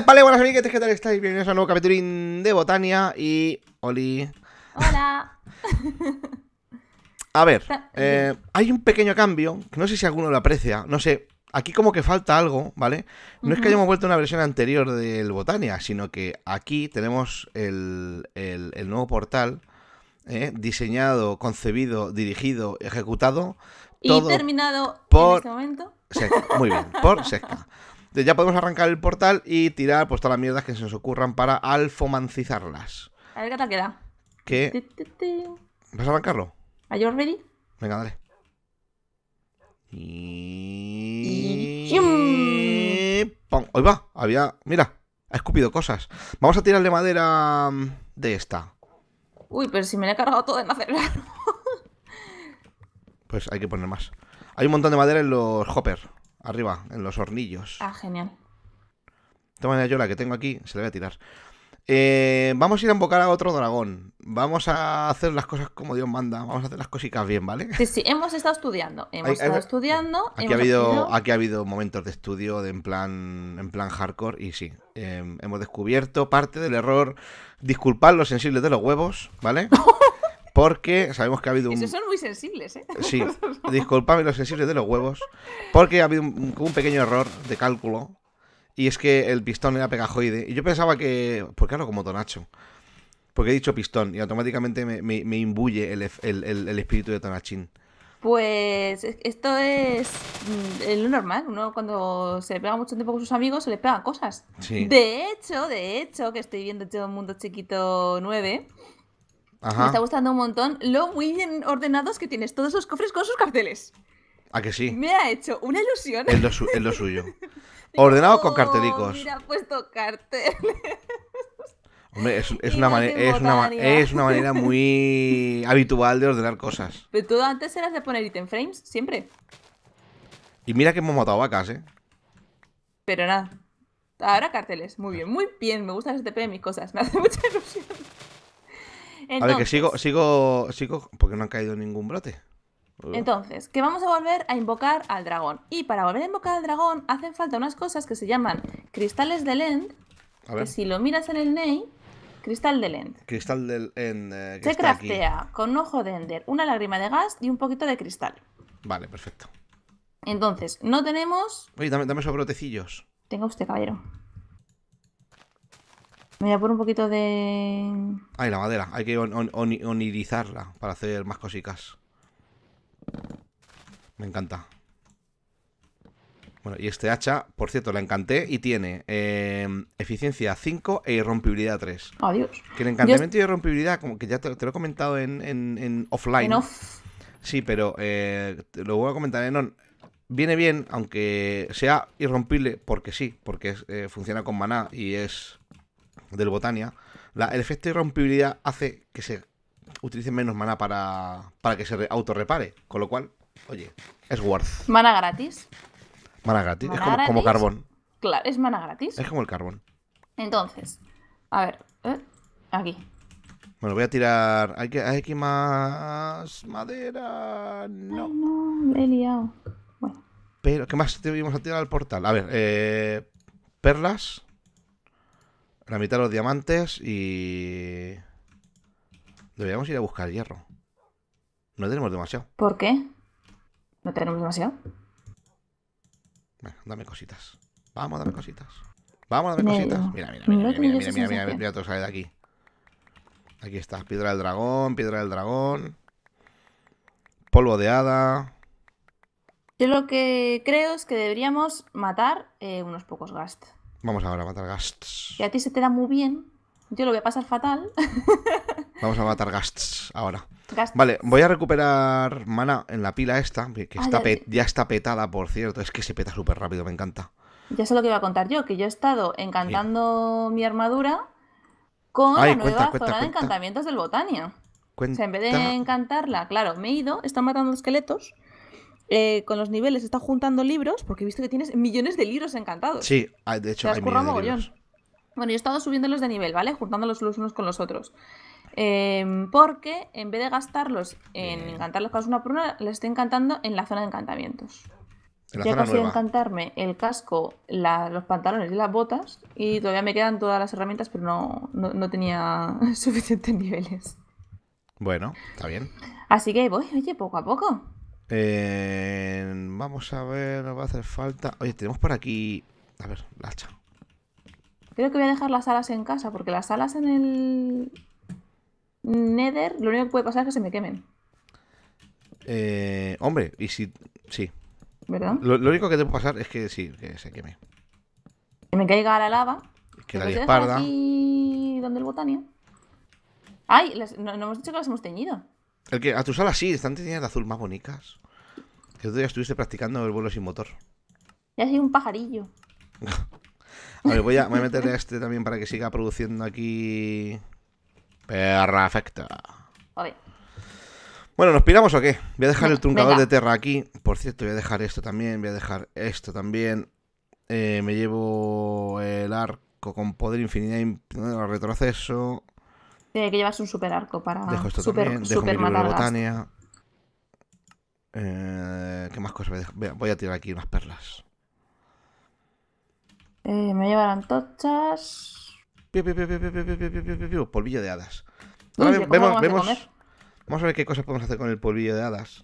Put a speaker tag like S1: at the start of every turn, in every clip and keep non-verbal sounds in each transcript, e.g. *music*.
S1: vale, buenas amiguetes, ¿qué tal estáis? Bienvenidos a un nuevo capítulo de Botania y... Oli.
S2: Hola. *laughs*
S1: A ver, eh, hay un pequeño cambio, no sé si alguno lo aprecia, no sé, aquí como que falta algo, ¿vale? No es que hayamos vuelto a una versión anterior del Botania, sino que aquí tenemos el, nuevo portal ¿eh? diseñado, concebido, dirigido, ejecutado. y terminado por... en este momento. Muy bien, por Sesca. *laughs* ya podemos arrancar el portal y tirar pues todas las mierdas que se nos ocurran para alfomancizarlas.
S2: A ver qué tal queda.
S1: ¿Qué? ¿Vas a arrancarlo? ¿Are ready? Venga, dale. Y... Hoy va, había... Mira, ha escupido cosas. Vamos a tirarle madera mm, de esta.
S2: Uy, pero si me la he cargado todo en acelerar.
S1: pues hay que poner más. Hay un montón de madera en los hoppers arriba, en los hornillos. Ah, genial. Toma, yo la que tengo aquí se la voy a tirar. Eh, vamos a ir a invocar a otro dragón. Vamos a hacer las cosas como Dios manda. Vamos a hacer las cositas bien, ¿vale?
S2: Sí, sí, hemos estado estudiando. Hemos estado estudiando. Aquí, ha habido,
S1: aquí ha habido momentos de estudio en plan, en plan hardcore. Y sí, em, hemos descubierto parte del error. Disculpad los sensibles de los huevos, ¿vale? *laughs* Porque sabemos que ha habido un. Esos son
S2: muy sensibles, ¿eh? Sí, *laughs*
S1: Disculpame los sensibles de los huevos. Porque ha habido un, pequeño error de cálculo. Y es que el pistón era pegajoide. Y yo pensaba que. qué hablo como Tonacho. Porque he dicho pistón y automáticamente me, me, imbuye el, el, el, espíritu de Tonachín.
S2: Pues esto mm, es lo normal, uno cuando se pega mucho tiempo con sus amigos se les pegan cosas. Sí. De hecho, de hecho, que estoy viendo todo este el mundo chiquito 9, me está gustando un montón lo muy bien ordenados que tienes todos los cofres con sus carteles. ¿A que sí? Me ha hecho una ilusión. Es
S1: lo, suyo. *laughs* Ordenado con cartelicos.
S2: ha oh, puesto carteles.
S1: Hombre, es, una manera, es, es, una manera muy *laughs* habitual de ordenar cosas.
S2: Pero tú antes eras de poner item frames, siempre.
S1: Y mira que hemos matado vacas, ¿eh?
S2: Pero nada. Ahora carteles. Muy bien, muy bien. Me gusta que STP de mis cosas. *laughs* Me hace mucha ilusión.
S1: Eh, a ver, que sigo, sigo, sigo, porque no han caído ningún brote.
S2: Entonces, que vamos a volver a invocar al dragón. Y para volver a invocar al dragón hacen falta unas cosas que se llaman cristales de End Que si lo miras en el Ney, cristal de Lend.
S1: Cristal del End. Eh, se craftea
S2: con un ojo de Ender, una lágrima de gas y un poquito de cristal.
S1: Vale, perfecto.
S2: Entonces, no tenemos.
S1: Oye, dame esos brotecillos.
S2: Tenga usted, caballero. Me voy a poner un poquito de.
S1: y la madera. Hay que on, onirizarla para hacer más cositas. Me encanta. Bueno, y este hacha, por cierto, la encanté y tiene eh, eficiencia 5 e irrompibilidad 3. Adiós. Que el encantamiento Dios. y irrompibilidad, como que ya te, lo he comentado en, offline. En Sí, pero eh, lo voy a comentar en on. Viene bien, aunque sea irrompible, porque sí, porque eh, funciona con maná y es del Botania, la, el efecto de irrompibilidad hace que se utilice menos mana para, para que se autorrepare. Con lo cual, oye, es worth.
S2: ¿Mana gratis?
S1: Mana gratis, es como, carbón.
S2: Claro, es mana gratis. Es como el carbón. Entonces, a ver, eh, aquí.
S1: Bueno, voy a tirar. ¿Hay, que, hay que más madera? No. no, me he liado. Bueno. Pero, ¿qué más te íbamos a tirar al portal? A ver, eh, perlas. La mitad los diamantes y... Deberíamos ir a buscar hierro. No tenemos demasiado.
S2: ¿Por qué? ¿No tenemos demasiado?
S1: Bueno, dame cositas. Vamos, dame cositas. Vamos, dame cositas. Mira, mira, mira, mira, mira, mira, mira, mira, todo sale de aquí. Aquí está, piedra del dragón, piedra del dragón. Polvo de hada.
S2: Yo lo que creo es que deberíamos matar eh, unos pocos gast
S1: Vamos ahora a matar gasts.
S2: Que a ti se te da muy bien. Yo lo voy a pasar fatal.
S1: *laughs* Vamos a matar gasts ahora. Vale, voy a recuperar mana en la pila esta, que ah, está ya, está petada, por cierto. Es que se peta súper rápido, me encanta.
S2: Ya sé lo que iba a contar yo, que yo he estado encantando mi armadura con la nueva zona de encantamientos del Botania. O sea, en vez de encantarla, claro, me he ido, están matando esqueletos. Eh, con los niveles está juntando libros, porque he visto que tienes millones de libros encantados. Sí,
S1: ah, de hecho, hay millones
S2: Bueno, yo he estado subiéndolos de nivel, ¿vale? Juntándolos los unos con los otros. Em, porque en vez de gastarlos en encantar los una por una, les estoy encantando en la zona de encantamientos. En ya he conseguido encantarme el casco, los pantalones y las botas. Y todavía me quedan todas las herramientas, pero no, no tenía *laughs* suficientes niveles.
S1: Bueno, está bien.
S2: Así que voy, oye, poco a poco.
S1: Eh, vamos a ver, nos va a hacer falta. Oye, tenemos por aquí. A ver, la hacha.
S2: Creo que voy a dejar las alas en casa, porque las alas en el Nether, lo único que puede pasar es que se me quemen.
S1: Eh, hombre, y si. Sí. ¿Verdad? Lo, único que te puede pasar es que sí, que se queme.
S2: Que me caiga la lava.
S1: Que pues la dispara.
S2: Y. donde el botanio. ¡Ay! no, hemos dicho que las hemos teñido.
S1: El que a tu sala sí, están de azul más bonitas. Que tú ya estuviste practicando el vuelo sin motor.
S2: Ya soy un pajarillo.
S1: *laughs* a ver, voy a, voy meterle a este también para que siga produciendo aquí. Perfecto. A ver. Bueno, ¿nos piramos o qué? Voy a dejar el truncador de tierra aquí. Por cierto, voy a dejar esto también. Voy a dejar esto también. Eh, me llevo el arco con poder infinidad. Retroceso.
S2: Tiene que llevas un super arco para super,
S1: ¿Qué más cosas? Voy a tirar aquí unas perlas.
S2: me llevarán tochas.
S1: polvillo de hadas. vamos a ver qué cosas podemos hacer con el polvillo de hadas.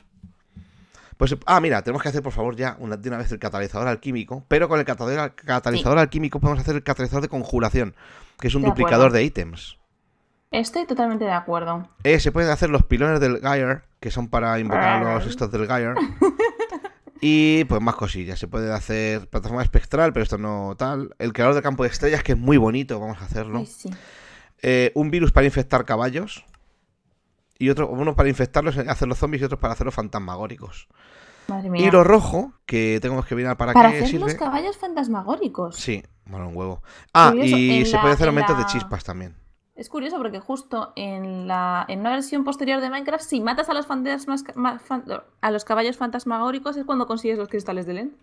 S1: Pues, ah, mira, tenemos que hacer, por favor, ya una, de una vez el catalizador alquímico. Pero con el catalizador, alquímico podemos hacer el catalizador de conjuración, que es un duplicador de ítems.
S2: Estoy totalmente de acuerdo.
S1: Eh, se pueden hacer los pilones del Gyre, que son para invocar los estos del Gyre. Y pues más cosillas. Se puede hacer plataforma espectral, pero esto no tal. El creador de campo de estrellas, que es muy bonito, vamos a hacerlo. Eh, un virus para infectar caballos. Y otro, uno para infectarlos, eh, hacer los zombies y otros para hacer los fantasmagóricos. Madre mía. Y lo rojo, que tenemos que mirar para, para hacer los caballos fantasmagóricos. Sí, bueno, un huevo. Ah, y se puede hacer aumentos de chispas también.
S2: Es curioso porque justo en, la, en una versión posterior de Minecraft, si matas a los, fantasmas, a los caballos fantasmagóricos es cuando consigues los cristales de Len.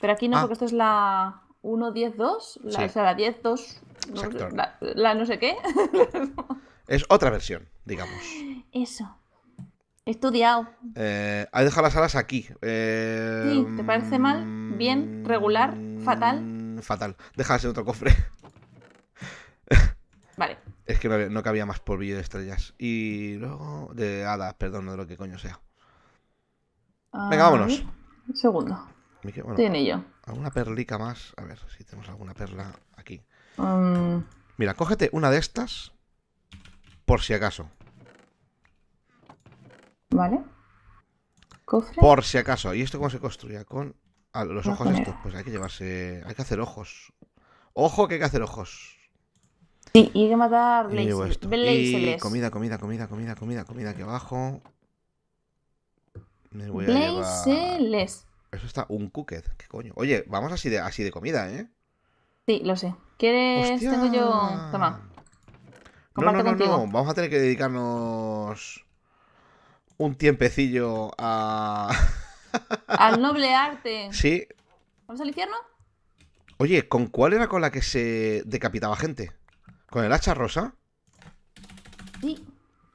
S2: Pero aquí no, ah. porque esto es la 1.10.2, la, o sea, la 10.2, no la, no sé qué. *laughs*
S1: es otra versión, digamos.
S2: Eso. He estudiado.
S1: Hay eh, ha dejado las alas aquí. sí, ¿te
S2: em, parece mal? ¿Bien? ¿Regular? ¿Fatal?
S1: Fatal. Deja ese otro cofre.
S2: *laughs* Vale.
S1: Es que no, cabía más polvillo de estrellas. Y luego de hadas, perdón, no de lo que coño sea.
S2: Venga, vámonos. Un segundo.
S1: Tiene yo. ¿Alguna perlica más? A ver si tenemos alguna perla aquí.
S2: Um,
S1: Mira, cógete una de estas por si acaso.
S2: ¿Vale? ¿Cofre?
S1: Por si acaso. ¿Y esto cómo se construía? Con ah, los ojos estos. Pues hay que llevarse... Hay que hacer ojos. Ojo que hay que hacer ojos. Sí,
S2: y hay que matar Blaze. Blaze. Y comida,
S1: comida, comida, comida, comida, comida aquí abajo. Me voy a Eso está un cooked, qué coño. Oye, vamos así de, así de comida, ¿eh?
S2: Sí, lo sé. ¿Quieres? Tengo yo. Toma.
S1: no, no, no. Vamos a tener que dedicarnos un tiempecillo a. *laughs*
S2: Al noble arte. Sí. ¿Vamos al infierno?
S1: Oye, ¿con cuál era con la que se decapitaba gente? ¿Con el hacha rosa?
S2: Sí,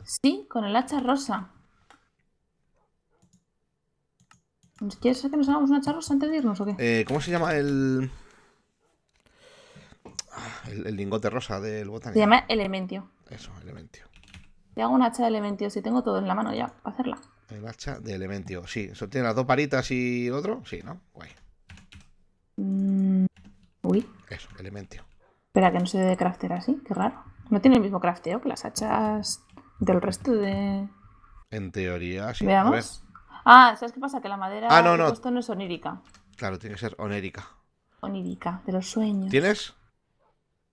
S2: sí, con el hacha rosa. ¿Quieres que nos hagamos un hacha rosa antes de irnos o qué?
S1: Eh, ¿Cómo se llama el... Ah, el... lingote rosa del botánico? Se llama elementio. Eso, elementio.
S2: Te hago un hacha de elementio, si tengo todo en la mano ya, para hacerla.
S1: El hacha de elementio, sí. ¿Eso tiene las dos paritas y otro? Sí, ¿no? Guay.
S2: Mm,
S1: uy. Eso, elementio.
S2: Espera, que no se debe crafter así, qué raro. No tiene el mismo crafteo que las hachas del resto de.
S1: En teoría, sí. Veamos.
S2: Ah, ¿sabes qué pasa? Que la madera ah, no, no. Esto no es onírica.
S1: Claro, tiene que ser onírica. Onírica, de los sueños. ¿Tienes?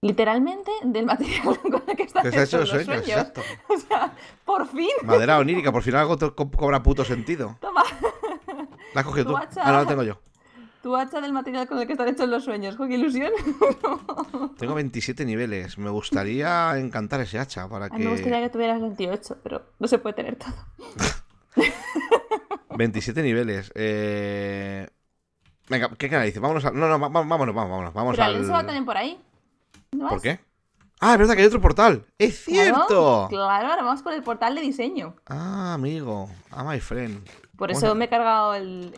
S2: Literalmente del material *laughs* con el que está hecho, hecho los sueños. Exacto. *laughs* O sea, por fin. Madera
S1: onírica, por fin algo cobra puto sentido. Toma. La has cogido tú. ahora la tengo yo.
S2: Tu hacha del material con el que están hechos los sueños, ¡qué ilusión! *laughs*
S1: Tengo 27 niveles. Me gustaría encantar ese hacha para que. me gustaría
S2: que tuvieras 28, pero no se puede tener todo.
S1: 27 *laughs* niveles. Eh... Venga, ¿qué canal dice? Vámonos a. No, no, vámonos, vámonos, vámonos. Vamos pero se va tener
S2: por ahí. ¿Por qué?
S1: Ah, es verdad que hay otro portal. ¡Es cierto!
S2: Claro, ahora vamos por el portal de diseño.
S1: Ah, amigo. Ah, my friend. Por eso me he
S2: cargado el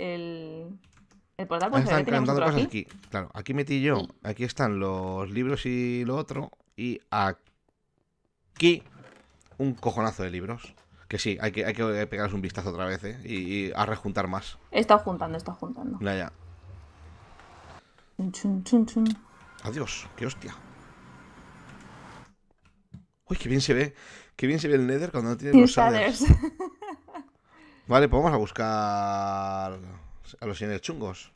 S2: cosas
S1: aquí. metí yo. Aquí están los libros y lo otro. Y aquí un cojonazo de libros. Que sí, hay que, hay que un vistazo otra vez, ¿eh? Y, a rejuntar más.
S2: He estado juntando, he estado juntando.
S1: Ya, ya. Adiós, qué hostia. Uy, qué bien se ve. Qué bien se ve el Nether cuando no tiene los *laughs* vale, pues vamos a buscar a los señores chungos.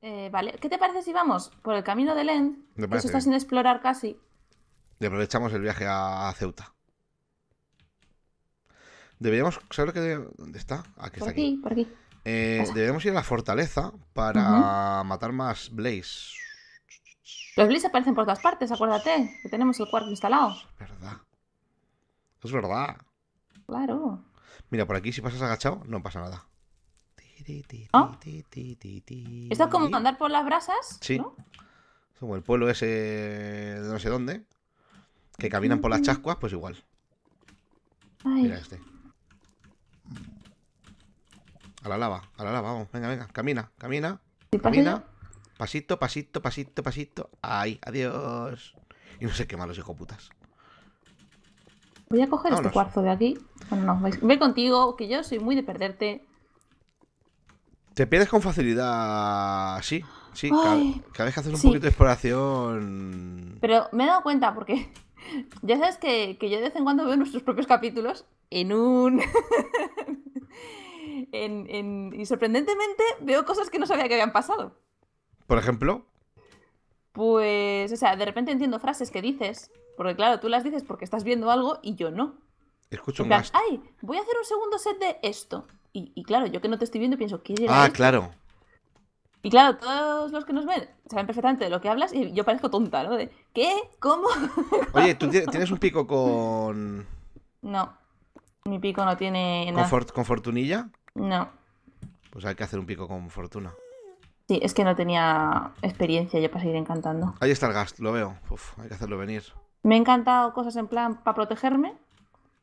S2: Eh, vale, ¿qué te parece si vamos por el camino de Lend? eso está sin explorar casi.
S1: Y aprovechamos el viaje a Ceuta. Deberíamos, ¿sabes lo que dónde está? Ah, aquí por aquí, eh, por aquí. deberíamos ir a la fortaleza para matar más Blaze.
S2: Los Blaze aparecen por todas partes, acuérdate, que tenemos el cuarto instalado.
S1: Es verdad. Es verdad. Claro. Mira, por aquí si pasas agachado no pasa nada. Esto es como
S2: andar por las brasas. Sí.
S1: Como el pueblo ese de no sé dónde. Que caminan por las chascuas, pues igual. Mira este. A la lava, a la lava, vamos. Venga, venga. Camina, camina. Camina. Pasito, pasito, pasito, pasito. Ay, adiós. Y no sé qué malos hijos putas.
S2: Voy a coger este cuarzo de aquí. Bueno, no, voy contigo, que yo soy muy de perderte.
S1: Te pierdes con facilidad, sí. Sí, cada, vez que haces un poquito de exploración.
S2: Pero me he dado cuenta porque *laughs* ya sabes que, que yo de vez en cuando veo nuestros propios capítulos en un. *laughs* Y sorprendentemente veo cosas que no sabía que habían pasado.
S1: Por ejemplo.
S2: Pues, o sea, de repente entiendo frases que dices, porque claro, tú las dices porque estás viendo algo y yo no.
S1: Escucho más.
S2: Ay, voy a hacer un segundo set de esto. Y, claro, yo que no te estoy viendo pienso, ¿qué Ah, claro. Y claro, todos los que nos ven saben perfectamente de lo que hablas y yo parezco tonta, ¿no? ¿Qué? ¿Cómo? *laughs*
S1: Oye, ¿tú tienes un pico con...?
S2: No, mi pico no tiene nada.
S1: ¿Con, fortunilla? No. Pues hay que hacer un pico con fortuna.
S2: Sí, es que no tenía experiencia yo para seguir encantando.
S1: Ahí está el gas lo veo. hay que hacerlo venir.
S2: Me he encantado cosas en plan para protegerme,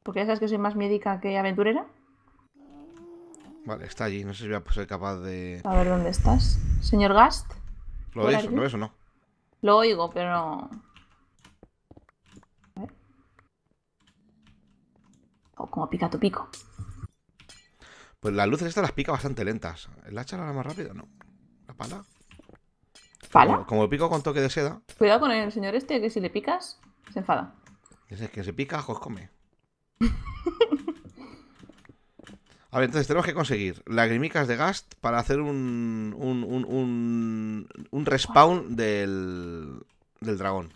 S2: porque ya sabes que soy más médica que aventurera.
S1: Vale, está allí. No sé si voy a ser capaz de.
S2: A ver dónde estás. Señor Gast.
S1: ¿Lo ves, ¿Lo ves o no?
S2: Lo oigo, pero no.
S1: A oh, como pica tu pico. Pues las luces estas las pica bastante lentas. ¿El hacha la más rápida? No. ¿La pala? ¿Pala? Como, pico con toque de seda.
S2: Cuidado con el señor este, que si le picas, se enfada.
S1: Es que se pica, pues come. *laughs* A ver, entonces tenemos que conseguir lagrimicas de Gast para hacer un, un, un, un, respawn del, del dragón.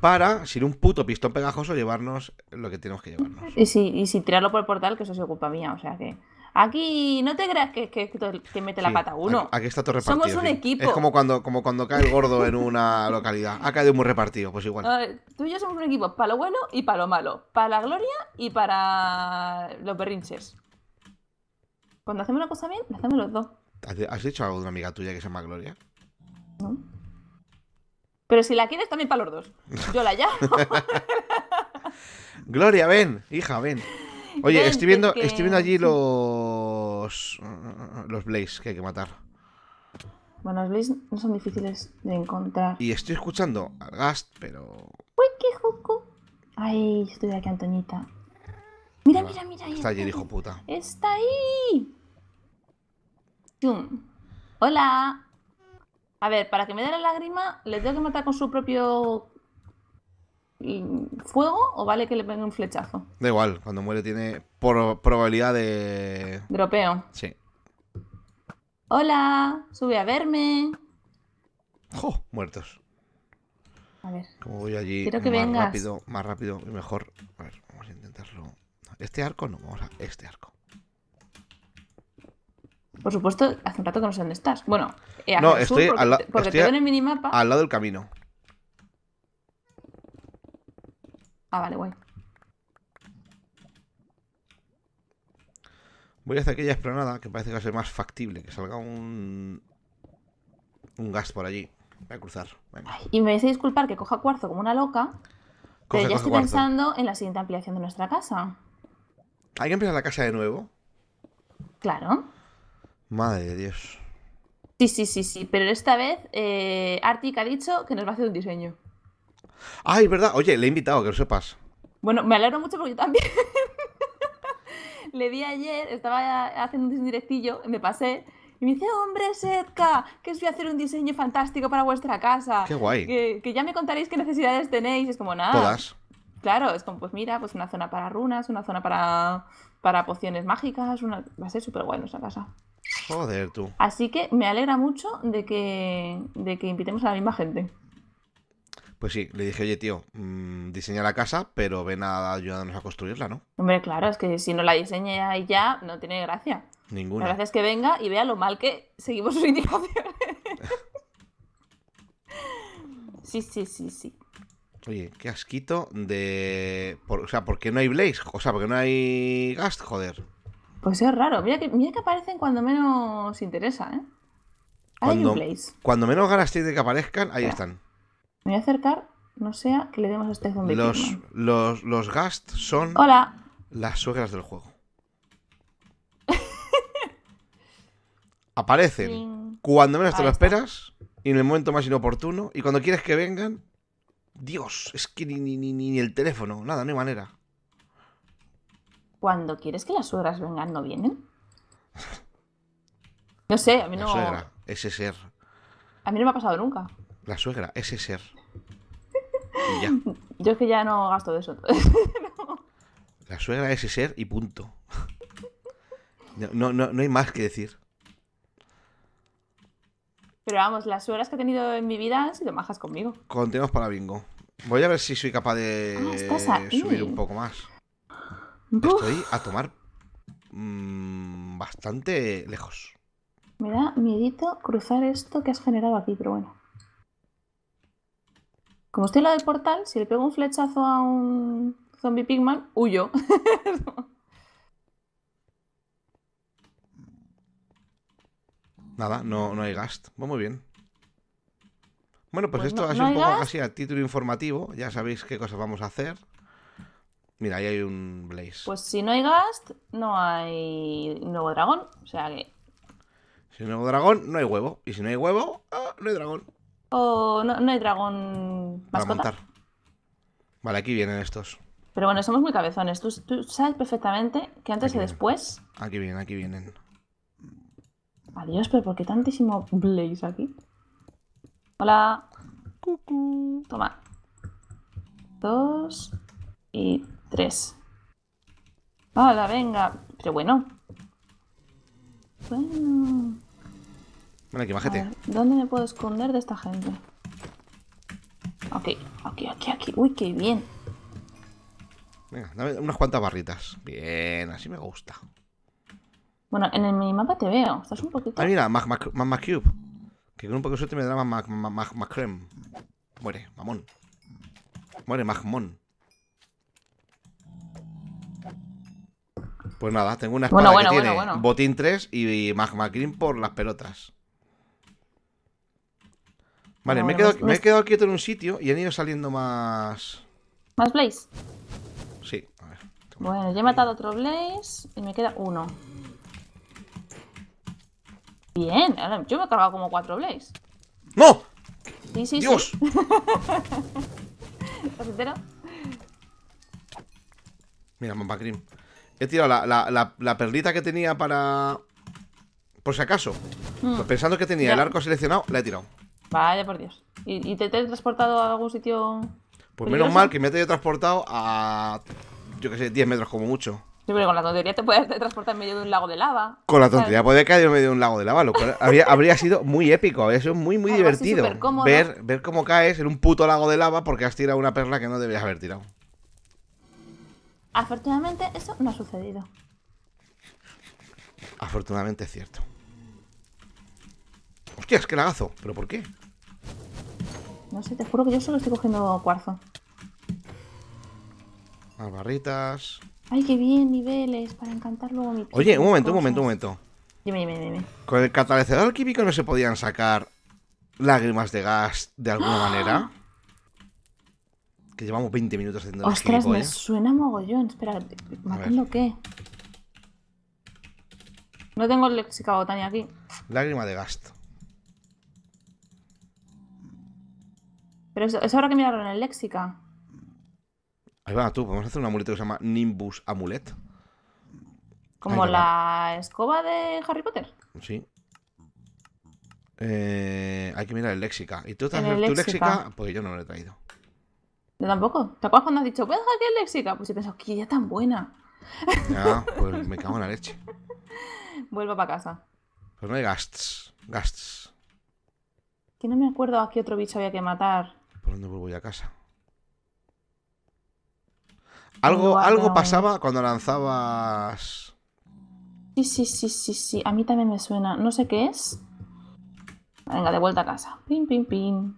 S1: Para, sin un puto pistón pegajoso, llevarnos lo que tenemos que llevarnos.
S2: Y si, tirarlo por el portal, que eso se ocupa mía, o sea que... Aquí no te creas que, que, que mete la pata uno.
S1: Aquí, está todo repartido. Somos un equipo. Es como cuando, como cuando cae el gordo en una *laughs* localidad. Ha caído muy repartido, pues igual.
S2: tú y yo somos un equipo para lo bueno y para lo malo. Para la gloria y para los berrinches. Cuando hacemos una cosa bien, la hacemos los dos.
S1: ¿Has dicho algo de una amiga tuya que se llama Gloria? No.
S2: Pero si la quieres también para los dos. Yo la llamo. *laughs*
S1: Gloria, ven, hija, ven. Oye, estoy viendo, estoy allí los los Blaze que hay que matar.
S2: Bueno, los Blaze no son difíciles de encontrar.
S1: Y estoy escuchando al Gast, pero. Uy, qué
S2: joco. Ay, estoy aquí, Antoñita.
S1: Mira, mira, mira. Está allí, hijo puta.
S2: Está ahí. ¡Tum! Hola. A ver, para que me dé la lágrima, ¿le tengo que matar con su propio mm, fuego o vale que le ponga un flechazo?
S1: Da igual, cuando muere tiene probabilidad de... Dropeo. Sí.
S2: Hola, sube a verme.
S1: ¡Jo! Muertos. A ver. Como voy allí Quiero que más rápido, más rápido y mejor. A ver, vamos a intentarlo. Este arco no, vamos a este arco.
S2: Por supuesto, hace un rato que no sé dónde estás. Bueno, eh, al te en el minimapa. Al
S1: lado del camino. Ah, vale, guay. Voy a hacer aquella esplanada que parece que va a ser más factible, que salga un. un gas por allí. Voy a cruzar.
S2: y me vais a disculpar que coja cuarzo como una loca,
S1: ya estoy pensando
S2: en la siguiente ampliación de nuestra casa.
S1: ¿Hay que empezar la casa de nuevo? Claro. Madre de Dios.
S2: Sí, sí, sí, sí. Pero esta vez eh, Artic ha dicho que nos va a hacer un diseño.
S1: Ah, es verdad. Oye, le he invitado, que lo sepas.
S2: Bueno, me alegro mucho porque yo también. *laughs* le di ayer, estaba haciendo un directillo, me pasé y me dice, hombre, Setka, que os voy a hacer un diseño fantástico para vuestra casa. Qué guay. Que, que ya me contaréis qué necesidades tenéis. Es como nada. Todas. Claro, es como, pues mira, pues una zona para runas, una zona para, para pociones mágicas, una... va a ser súper guay nuestra casa.
S1: Joder, tú.
S2: Así que me alegra mucho de que, de que invitemos a la misma gente.
S1: Pues sí, le dije, oye, tío, mm, diseña la casa, pero ven a ayudarnos a construirla, ¿no?
S2: Hombre, claro, es que si no la diseña y ya, no tiene gracia. Ninguna. La gracia es que venga y vea lo mal que seguimos *laughs* sus indicaciones. *laughs* sí, sí, sí, sí.
S1: Oye, qué asquito de. o sea, porque no hay Blaze, o sea, porque no hay Gast, joder. Pues es raro. Mira
S2: que, aparecen cuando menos interesa, ¿eh?
S1: hay un Blaze. Cuando menos ganas tienes de que aparezcan, ahí están.
S2: Me voy a acercar, no sea que le demos a este zombie. Los,
S1: los, Gast son. Hola. Las suegras del juego. *laughs* aparecen cuando menos te lo esperas y en el momento más inoportuno. Y cuando quieres que vengan, Dios, es que ni, ni, ni el teléfono, nada, no hay manera.
S2: Cuando quieres que las suegras vengan, ¿no vienen? *laughs* No sé, a mí no. La suegra, ese ser. A mí no me ha pasado nunca.
S1: La suegra, ese ser. *laughs* ya.
S2: Yo es que ya no gasto de eso.
S1: *laughs* La suegra, ese ser y punto. no, no hay más que decir
S2: pero vamos, las horas que he tenido en mi vida han sido majas conmigo.
S1: Continuamos para bingo. Voy a ver si soy capaz de ah, subir un poco más. Estoy a tomar mm, bastante lejos.
S2: Me da miedito cruzar esto que has generado aquí, pero bueno. Como estoy en la del portal, si le pego un flechazo a un zombie pigman, huyo. *laughs*
S1: Nada, no, no hay gast. Va muy bien. Bueno, pues, pues esto es un poco así a título informativo. Ya sabéis qué cosas vamos a hacer. Mira, ahí hay un Blaze.
S2: Pues si no hay Gast, no hay nuevo dragón. O sea que.
S1: Si no hay dragón, no hay huevo. Y si no hay huevo, ah, no hay dragón.
S2: O no, hay dragón. Para mascota.
S1: Vale, aquí vienen estos.
S2: Pero bueno, somos muy cabezones. Tú, tú sabes perfectamente que antes y después.
S1: Aquí vienen, aquí vienen.
S2: Adiós, pero ¿por qué tantísimo Blaze aquí? Hola. Tomar. Toma. Dos
S1: y tres.
S2: Hola, venga. Pero bueno. Bueno. Bueno, aquí, bájate. ¿Dónde me puedo esconder de esta gente? Ok, aquí, aquí, aquí. Uy, qué bien.
S1: Venga, dame unas cuantas barritas. Bien, así me gusta.
S2: Bueno, en el mapa te veo. Estás un poquito.
S1: Ah, mira, Magma Cube. Que con un poco de suerte me dará Magma Creme. Muere, mamón. Muere, Magmón. Pues nada, tengo una espada que tiene botín 3 y Magma Cream por las pelotas. Vale, me, he quedado, quieto en un sitio y han ido saliendo más... ¿Más Blaze? Sí, a ver.
S2: Bueno, ya he matado otro Blaze y me queda uno. Bien, yo me he cargado como cuatro blaze. ¡No! ¡Dios! *laughs* entero?
S1: Mira, Mamba Cream. He tirado la, perlita que tenía para. Por si acaso. Hmm. Pues pensando que tenía el arco seleccionado, la he tirado.
S2: Vaya por Dios. ¿Y, te, te has transportado a algún sitio?
S1: Pues menos mal que me he transportado a. Yo qué sé, 10 metros como mucho
S2: con la tontería te puedes *laughs* transportar en medio de un lago de lava.
S1: Con la tontería puede caer en medio de un lago de lava, lo cual habría, *laughs* sido muy épico, habría sido muy, muy divertido. Ver, ver cómo caes en un puto lago de lava porque has tirado una perla que no debías haber tirado.
S2: Afortunadamente, eso no ha sucedido.
S1: Afortunadamente es cierto. Hostia, es que lagazo. ¿Pero por qué?
S2: No sé, te juro que yo solo estoy cogiendo cuarzo.
S1: Más barritas.
S2: Ay, qué bien, niveles, para encantar luego mi Oye, un momento, un momento, un momento. Dime, dime, dime.
S1: Con el catalizador químico no se podían sacar lágrimas de gas de alguna ¡Ah! manera. Que llevamos 20 minutos haciendo Ostras, me
S2: suena mogollón. Espera, ¿matando qué? No tengo el botánica aquí.
S1: Lágrima de gasto.
S2: Pero eso, eso que miraron en el léxica.
S1: Ahí va, tú, Vamos a hacer un amuleto que se llama Nimbus Amulet. ¿Como
S2: la escoba de Harry Potter?
S1: Sí. Eh, hay que mirar el léxica. ¿Y tú te tu léxica? Pues yo no lo he traído.
S2: Yo tampoco. ¿Te acuerdas cuando has dicho, voy a el léxica? Pues he pensado, qué ya tan buena.
S1: Ya, pues me cago en la leche.
S2: *laughs* Vuelvo para casa.
S1: Pues no hay gasts. Gasts.
S2: Que no me acuerdo a qué otro bicho había que matar.
S1: ¿Por dónde vuelvo yo a casa? Algo, algo pasaba cuando lanzabas.
S2: Sí, sí, sí, sí, sí. A mí también me suena. No sé qué es. Venga, de vuelta a casa. Pim, pim, pim.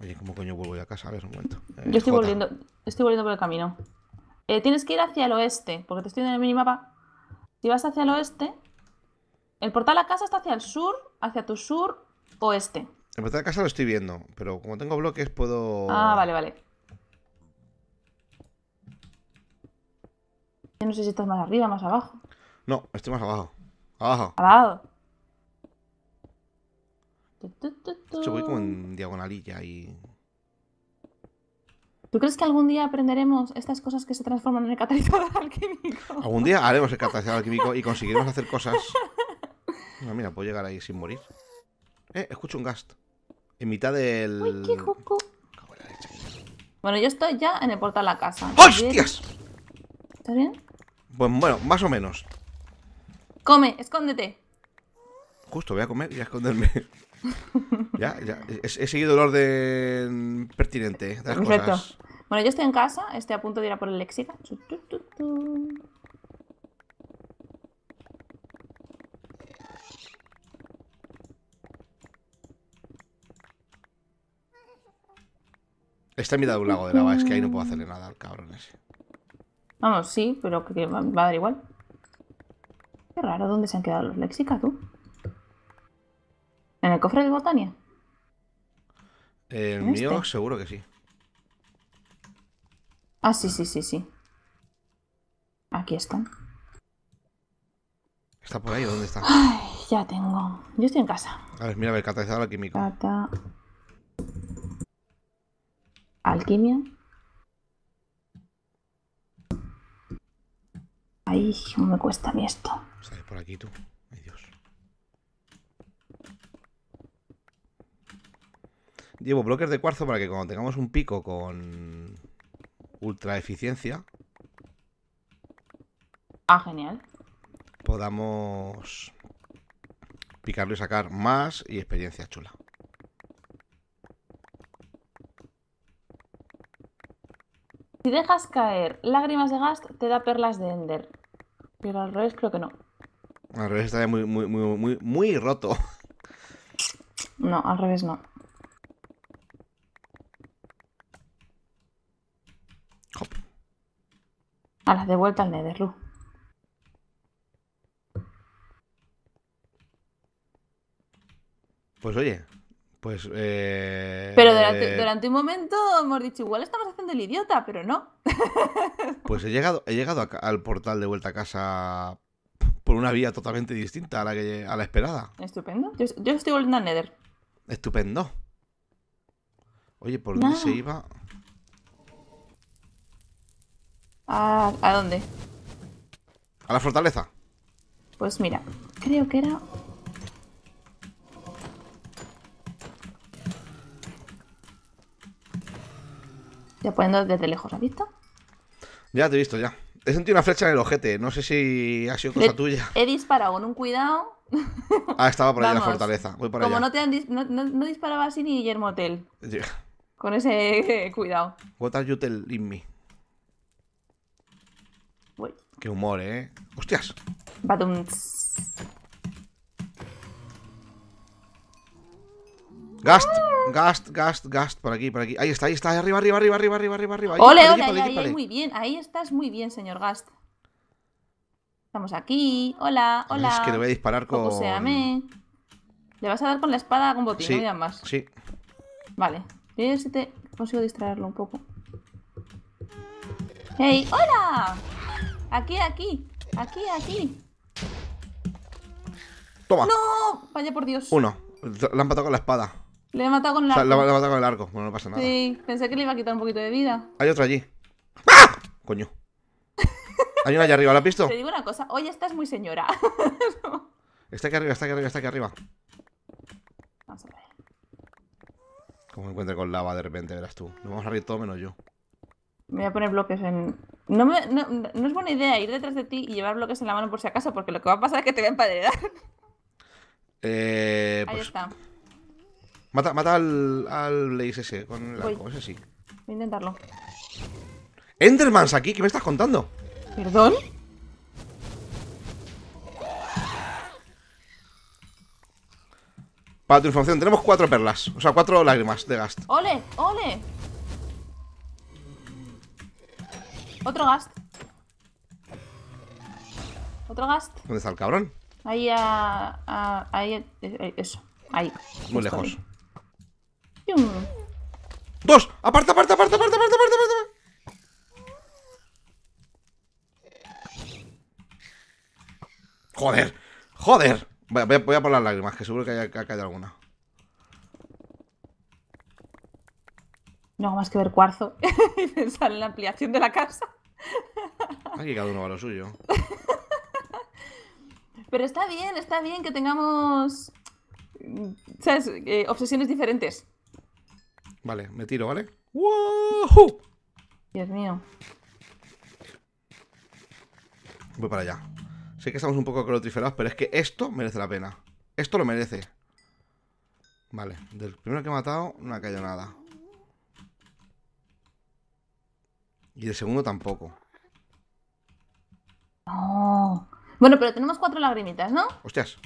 S1: Oye, ¿cómo coño vuelvo yo a casa? A ver, un momento. Eh, yo estoy volviendo,
S2: estoy volviendo por el camino. Eh, tienes que ir hacia el oeste, porque te estoy en el minimapa. Si vas hacia el oeste, el portal a casa está hacia el sur, hacia tu sur oeste.
S1: El portal a casa lo estoy viendo, pero como tengo bloques puedo... Ah,
S2: vale, vale. no sé si estás más arriba, más abajo.
S1: No, estoy más abajo. Abajo.
S2: Abajo. Se voy como
S1: en diagonalilla y.
S2: ¿Tú crees que algún día aprenderemos estas cosas que se transforman en el catalizador *laughs* alquímico?
S1: Algún día haremos el catalizador alquímico y conseguiremos hacer cosas. Ah, mira, puedo llegar ahí sin morir. Eh, escucho un gast. En mitad del.
S2: Bueno, yo estoy ya en el portal de la casa. ¡Hostias! ¿Estás bien?
S1: Pues, bueno, más o menos.
S2: Come, escóndete.
S1: Justo, voy a comer y a esconderme. ya, ya. He, seguido el orden pertinente de Perfecto.
S2: Bueno, yo estoy en casa, estoy a punto de ir a por el léxico.
S1: Está en mitad de un lago de lava, es que ahí no puedo hacerle nada al cabrón ese.
S2: Vamos, sí, pero que va a dar igual. Qué raro, ¿dónde se han quedado los léxicas, tú? ¿En el cofre de Botania?
S1: El mío este? seguro que sí.
S2: Ah, sí, sí, sí, sí. Aquí están.
S1: ¿Está por ahí dónde está? Ay,
S2: ya tengo. Yo estoy en casa.
S1: A ver, mira, a ver, catalizador alquímico.
S2: Cata... Alquimia. me cuesta a mí esto.
S1: Sale por aquí tú. Ay, Dios. Llevo bloques de cuarzo para que cuando tengamos un pico con ultra eficiencia. Ah, genial. Podamos picarlo y sacar más y experiencia chula.
S2: Si dejas caer lágrimas de gas, te da perlas de Ender. Pero al revés creo que no.
S1: Al revés estaría muy, roto.
S2: No, al revés no. Hop. A las de vuelta al Netherloo.
S1: Pues oye, pues... Eh... Pero durante
S2: un momento hemos dicho, igual estamos haciendo el idiota, pero no.
S1: Pues he llegado, he llegado al portal de vuelta a casa por una vía totalmente distinta a la, que, a la esperada.
S2: Estupendo. Yo, estoy volviendo al Nether.
S1: Estupendo. Oye, ¿por dónde se iba?
S2: ¿A, dónde?
S1: A la fortaleza.
S2: Pues mira, creo que era... Ya poniendo desde lejos, La vista
S1: ya te he visto, ya. He sentido una flecha en el ojete. No sé si ha sido cosa tuya.
S2: He disparado con un cuidado.
S1: Ah, estaba por ahí en la fortaleza. Voy como no,
S2: te han no, disparaba así ni Guillermo Con ese eh, cuidado.
S1: What are you telling me? Qué humor, ¿eh? ¡Hostias! Gast. Gast, gast, gast, por aquí, por aquí. Ahí está, ahí está, arriba, arriba, arriba, arriba, arriba, arriba, arriba. Ole, ole, ahí, muy
S2: bien, ahí estás muy bien, señor Gast. Estamos aquí, hola, hola. Es que le voy a disparar con... Le vas a dar con la espada con botín, sí, más. Sí. Vale, yo si te consigo distraerlo un poco. ¡Hey! ¡Hola! Aquí, aquí, aquí, aquí.
S1: Toma. ¡No!
S2: Vaya por Dios. Uno.
S1: La han patado con la espada.
S2: Le he matado con el arco. O sea, he
S1: matado con el arco. Bueno, no pasa nada.
S2: Sí, pensé que le iba a quitar un poquito de vida.
S1: Hay otro allí. ¡Ah! Coño. *laughs* Hay uno allá arriba, ¿lo has visto? Te
S2: digo una cosa. hoy esta es muy señora.
S1: *laughs* Está aquí arriba, está aquí arriba, está aquí arriba.
S2: Vamos a ver.
S1: Como me encuentre con lava de repente, verás tú. Nos vamos a abrir todo menos yo.
S2: Me voy a poner bloques en... No, es buena idea ir detrás de ti y llevar bloques en la mano por si acaso, porque lo que va a pasar es que te voy a empadrear.
S1: Eh, Ahí pues está. Mata, mata al, al Blaze ese con el arco, ese sí. Voy a intentarlo. Endermans aquí, ¿qué me estás contando? ¿Perdón? Para tu información, tenemos cuatro perlas. O sea, cuatro lágrimas de gast.
S2: ¡Ole! ¡Ole! Otro gast. Otro gast.
S1: ¿Dónde está el cabrón?
S2: Ahí a. ahí. Eh, eh, eso. Ahí. Muy lejos.
S1: ¡Dos! ¡Aparta, aparta, aparta, aparta, aparta, aparta! ¡Joder! ¡Joder! Voy, a por las lágrimas, que seguro que ha caído alguna.
S2: No, más que ver cuarzo y pensar en la ampliación de la casa.
S1: Aquí cada uno va a lo suyo.
S2: Pero está bien, está bien que tengamos eh, obsesiones diferentes.
S1: Vale, me tiro, ¿vale?
S2: ¡Woohoo! Dios mío.
S1: Voy para allá. Sé que estamos un poco crotriferados, pero es que esto merece la pena. Esto lo merece. Vale, del primero que he matado no ha caído nada. Y del segundo tampoco.
S2: Bueno, pero tenemos cuatro lagrimitas, ¿no? Hostias.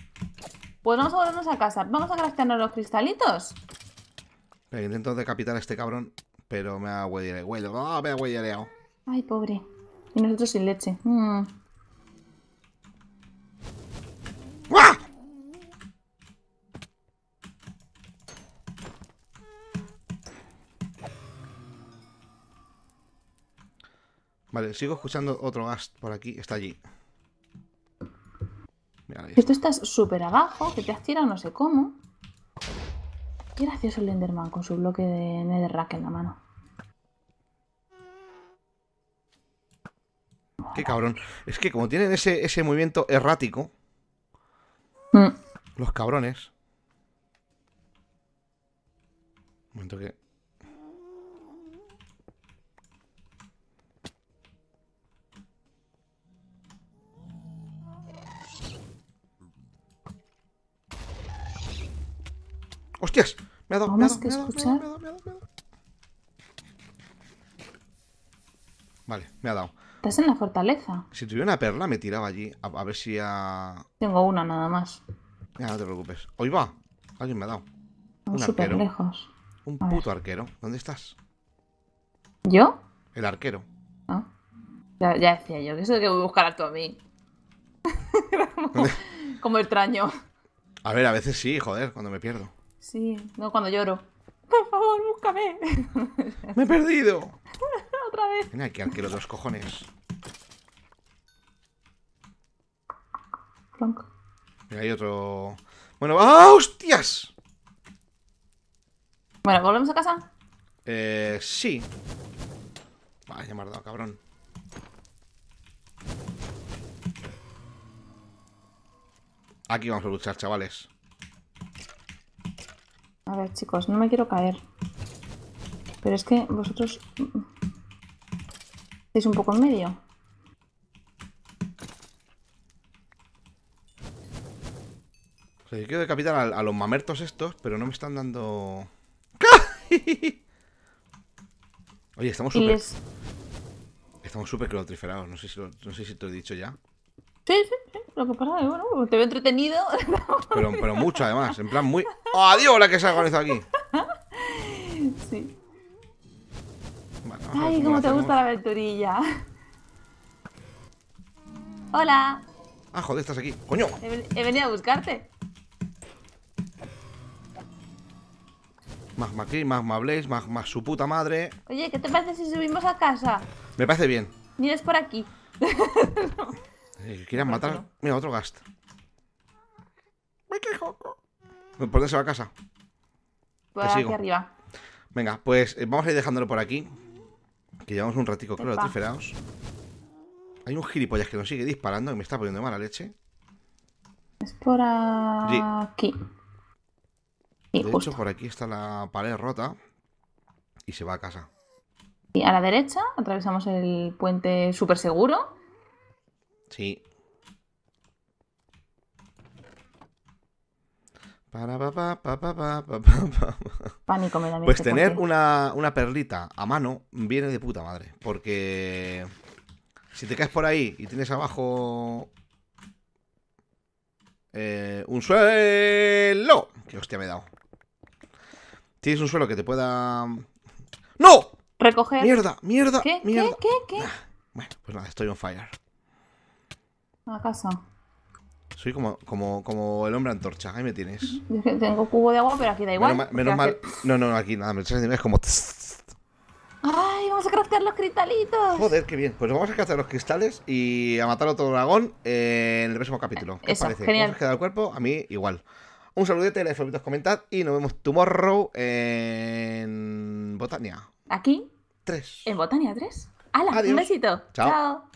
S2: Pues vamos a volvernos a casa. Vamos a craftearnos los cristalitos
S1: intento decapitar a este cabrón, pero me ha huellereado. ¡Ah, me ha
S2: Ay, pobre. Y nosotros sin leche. Mm. ¡Ah!
S1: Vale, sigo escuchando otro gas por aquí. Está allí. Esto
S2: estás súper abajo, que te has tirado no sé cómo. Qué gracioso el Enderman con su bloque de Netherrack en la mano.
S1: Qué cabrón. Es que como tienen ese, movimiento errático. Mm. Los cabrones. Un momento que ¡Hostias! Me ha dado, me ha dado, me ha dado, me ha dado, Vale, me ha dado.
S2: Estás en la fortaleza.
S1: Si tuviera una perla, me tiraba allí. A, ver si a.
S2: Tengo una nada más.
S1: Ya, no te preocupes. Hoy va. Alguien me ha dado. Un lejos. Un puto arquero. ¿Dónde estás? ¿Yo? El arquero. Ah.
S2: Ya, decía yo, que eso que voy a buscar a tú a mí. como, como extraño.
S1: A ver, a veces sí, joder, cuando me pierdo.
S2: Sí, no cuando lloro. Por favor, búscame.
S1: Me he perdido.
S2: *laughs* Otra vez.
S1: Venga, que que de los cojones. Frank Mira, hay otro... Bueno, ¡ah, hostias! Bueno,
S2: ¿volvemos a casa?
S1: Eh, sí. Vaya, me ha dado, cabrón. Aquí vamos a luchar, chavales.
S2: A ver, chicos, no me quiero caer. Pero es que vosotros... Estáis un poco en medio.
S1: O sea, yo quiero decapitar a, los mamertos estos, pero no me están dando... *laughs* Oye, estamos súper... Estamos súper clotriferados. No, sé si no sé si te lo he dicho ya.
S2: Sí, sí, sí lo que pasa bueno, pues, te veo entretenido.
S1: *laughs* Pero, pero mucho además, en plan muy. *laughs* ¡Adiós la que se ha organizado aquí! Sí. Ay, cómo te gusta
S2: la aventurilla. Hola.
S1: Ah, joder, estás aquí. ¡Coño!
S2: He, venido a buscarte.
S1: Magma Cream, Magma Blaze, Magma su puta madre.
S2: Oye, ¿qué te parece si subimos a casa? Me parece bien. Vienes por aquí.
S1: no. *laughs* Eh, Quieran matar. Mira, otro gast.
S2: Me quejo. Pues,
S1: ¿Por dónde se va a casa? Por pues aquí arriba. Venga, pues eh, vamos a ir dejándolo por aquí. Que llevamos un ratico, creo, atriferados. Hay un gilipollas que nos sigue disparando y me está poniendo mala leche.
S2: Es por aquí.
S1: Sí, por aquí está la pared rota y se va a casa.
S2: Y a la derecha atravesamos el puente súper seguro
S1: Sí. Pánico me da Pues tener una, una, perlita a mano viene de puta madre. Porque si te caes por ahí y tienes abajo eh, un suelo. Que hostia me he dado. Tienes un suelo que te pueda. ¡No! Recoger. Mierda, mierda. ¿Qué? ¿Qué? ¿Qué? ¿Qué? Bueno, pues nada, estoy on fire. ¿Acaso? Soy como, como, como el hombre antorcha, ahí me tienes.
S2: Yo tengo cubo de agua, pero aquí da igual. Menos, mal.
S1: No, no, aquí nada, me es como.
S2: ¡Ay! Vamos a craftear los cristalitos.
S1: Joder, qué bien. Pues vamos a craftear los cristales y a matar a otro dragón en el próximo capítulo. ¿Qué Eso, parece? Genial. ¿Cómo os queda el cuerpo? A mí igual. Un saludete, like, favoritos, comentad y nos vemos tomorrow en Botania. ¿Aquí? tres
S2: ¿En Botania tres ¡Hala! Adiós. Un besito. Chao.